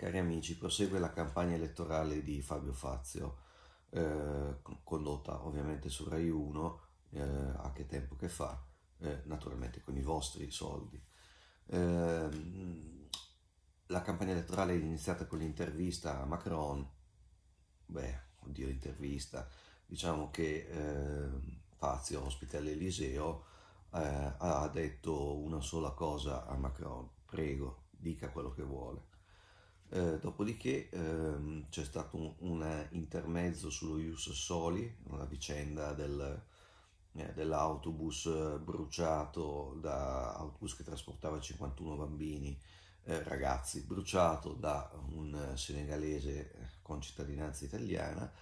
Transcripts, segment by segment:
Cari amici, prosegue la campagna elettorale di Fabio Fazio, eh, condotta ovviamente su Rai 1, eh, a che tempo che fa, eh, naturalmente con i vostri soldi. Ehm, la campagna elettorale è iniziata con l'intervista a Macron, beh, oddio intervista, diciamo che ehm, Fazio, ospite all'Eliseo, eh, ha detto una sola cosa a Macron, prego, dica quello che vuole. Eh, dopodiché ehm, c'è stato un, un, intermezzo sullo Ius Soli, una vicenda del, eh, dell'autobus eh, bruciato da autobus che trasportava 51 bambini, eh, ragazzi, bruciato da un senegalese eh, con cittadinanza italiana.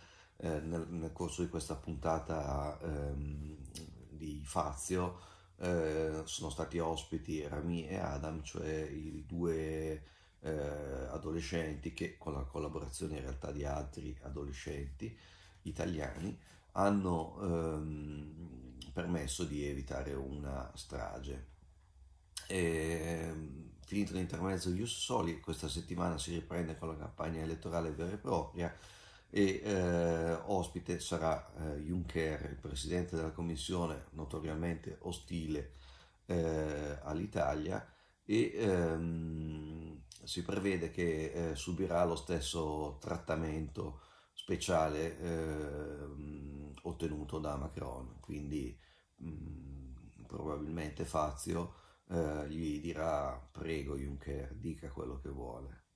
Nel, nel, corso di questa puntata ehm, di Fazio sono stati ospiti Rami e Adam, cioè i due eh, adolescenti che con la collaborazione in realtà di altri adolescenti italiani hanno ehm, permesso di evitare una strage. E, ehm, finito l'intermezzo di Ussoli, questa settimana si riprende con la campagna elettorale vera e propria e eh, ospite sarà eh, Juncker, il presidente della commissione notoriamente ostile eh, all'Italia e ehm, si prevede che eh, subirà lo stesso trattamento speciale eh, ottenuto da Macron, quindi mh, mm, probabilmente Fazio eh, gli dirà prego Juncker, dica quello che vuole.